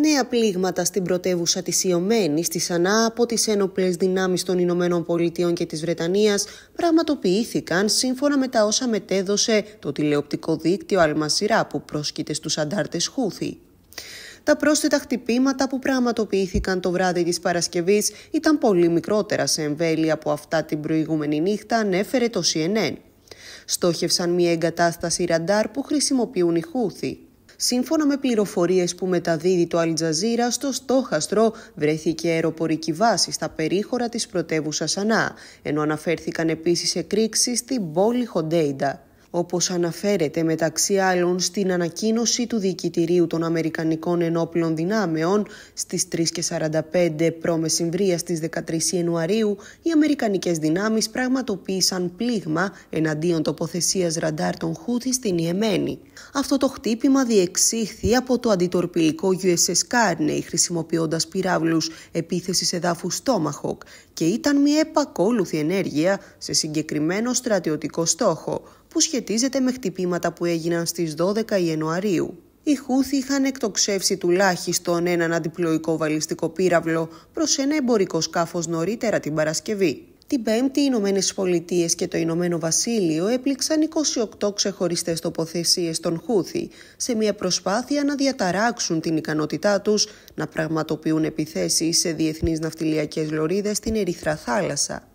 Νέα πλήγματα στην πρωτεύουσα της Ιωμένης, τη Ανά, από τις ένοπλες δυνάμεις των Ηνωμένων Πολιτειών και της Βρετανίας πραγματοποιήθηκαν σύμφωνα με τα όσα μετέδωσε το τηλεοπτικό δίκτυο Αλμασιρά που πρόσκειται στους αντάρτες Χούθη. Τα πρόσθετα χτυπήματα που πραγματοποιήθηκαν το βράδυ της Παρασκευής ήταν πολύ μικρότερα σε εμβέλεια από αυτά την προηγούμενη νύχτα, ανέφερε το CNN. Στόχευσαν μια εγκατάσταση ραντάρ που χρησιμοποιούν οι Χούθη. Σύμφωνα με πληροφορίες που μεταδίδει το Αλτζαζίρα, στο στόχαστρο βρέθηκε αεροπορική βάση στα περίχωρα της πρωτεύουσας Ανά, ενώ αναφέρθηκαν επίσης εκρήξεις στην πόλη Χοντέιντα όπως αναφέρεται μεταξύ άλλων στην ανακοίνωση του Διοικητηρίου των Αμερικανικών Ενόπλων Δυνάμεων στις 3.45 π.μ. στις 13 Ιανουαρίου, οι Αμερικανικές δυνάμεις πραγματοποίησαν πλήγμα εναντίον τοποθεσίας ραντάρ των Χούθη στην Ιεμένη. Αυτό το χτύπημα διεξήχθη από το αντιτορπιλικό USS Carney χρησιμοποιώντας πυράβλους επίθεσης εδάφους Tomahawk και ήταν μια επακόλουθη ενέργεια σε συγκεκριμένο στρατιωτικό στόχο, που σχετίζεται με χτυπήματα που έγιναν στις 12 Ιανουαρίου. Οι Χούθοι είχαν εκτοξεύσει τουλάχιστον έναν αντιπλοϊκό βαλιστικό πύραυλο προς ένα εμπορικό σκάφος νωρίτερα την Παρασκευή. Την Πέμπτη, οι Ηνωμένες Πολιτείες και το Ηνωμένο Βασίλειο έπληξαν 28 ξεχωριστές τοποθεσίες των Χούθη σε μια προσπάθεια να διαταράξουν την ικανότητά τους να πραγματοποιούν επιθέσεις σε διεθνείς ναυτιλιακές λωρίδες στην Ερυθρά Θάλασσα.